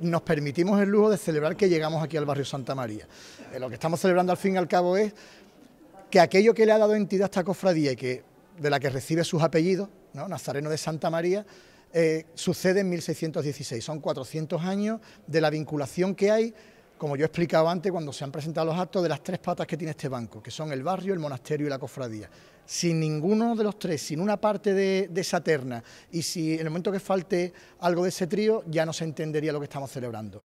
nos permitimos el lujo de celebrar que llegamos aquí al barrio Santa María. Eh, lo que estamos celebrando al fin y al cabo es que aquello que le ha dado entidad a esta cofradía y que, de la que recibe sus apellidos, Nazareno de Santa María, eh, sucede en 1616. Son 400 años de la vinculación que hay como yo explicaba antes, cuando se han presentado los actos de las tres patas que tiene este banco, que son el barrio, el monasterio y la cofradía. Sin ninguno de los tres, sin una parte de, esa terna, y si en el momento que falte algo de ese trío, ya no se entendería lo que estamos celebrando.